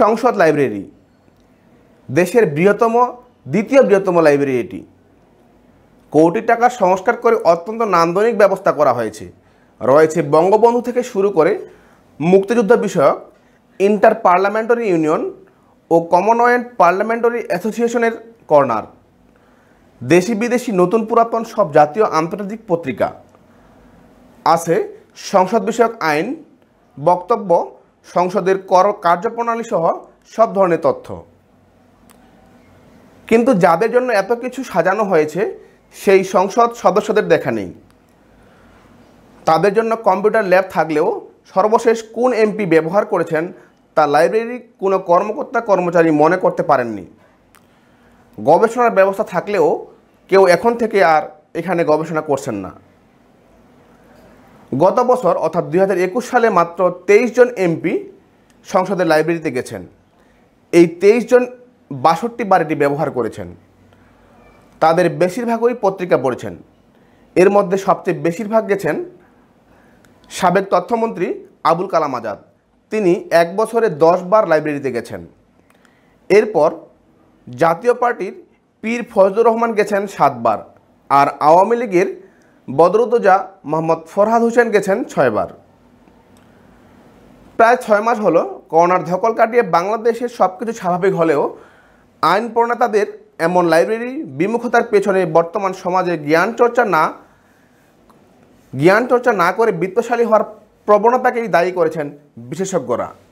সংসদ লাইব্রেরি দেশের বৃহত্তম দ্বিতীয় বৃহত্তম লাইব্রেরি এটি কোটি টাকা সংস্কার করে অত্যন্ত নান্দনিক ব্যবস্থা করা হয়েছে রয়েছে বঙ্গবন্ধু থেকে শুরু করে মুক্তিযুদ্ধ বিষয়ক ইন্টার পার্লামেন্টারি ইউনিয়ন ও কমনওয়েলথ পার্লামেন্টারি অ্যাসোসিয়েশনের কর্নার দেশি বিদেশি নতুন পুরাতন সব জাতীয় আন্তর্জাতিক পত্রিকা আছে সংসদ বিষয়ক আইন বক্তব্য সংসদের কর কার্যপ্রণালী সহ সব ধরনের তথ্য কিন্তু যাদের জন্য এত কিছু সাজানো হয়েছে সেই সংসদ সদস্যদের দেখা নেই তাদের জন্য কম্পিউটার ল্যাব থাকলেও সর্বশেষ কোন এমপি ব্যবহার করেছেন তা লাইব্রেরির কোনো কর্মকর্তা কর্মচারী মনে করতে পারেননি গবেষণার ব্যবস্থা থাকলেও কেউ এখন থেকে আর এখানে গবেষণা করছেন না গত বছর অর্থাৎ দুই সালে মাত্র তেইশ জন এমপি সংসদের লাইব্রেরিতে গেছেন এই তেইশ জন বাষট্টি বাড়িটি এটি ব্যবহার করেছেন তাদের বেশিরভাগই পত্রিকা পড়েছেন এর মধ্যে সবচেয়ে বেশিরভাগ গেছেন সাবেক তথ্যমন্ত্রী আবুল কালাম আজাদ তিনি এক বছরে দশ বার লাইব্রেরিতে গেছেন এরপর জাতীয় পার্টির পীর ফজলুর রহমান গেছেন সাতবার আর আওয়ামী লীগের বদরুদ্দোজা মোহাম্মদ ফরহাদ হোসেন গেছেন ছয়বার প্রায় ছয় মাস হলো করোনার ধকল কাটিয়ে বাংলাদেশের সব কিছু স্বাভাবিক হলেও আইন প্রণেতাদের এমন লাইব্রেরি বিমুখতার পেছনে বর্তমান সমাজে জ্ঞান চর্চা না জ্ঞান চর্চা না করে বিত্তশালী হওয়ার প্রবণতাকেই দায়ী করেছেন বিশেষজ্ঞরা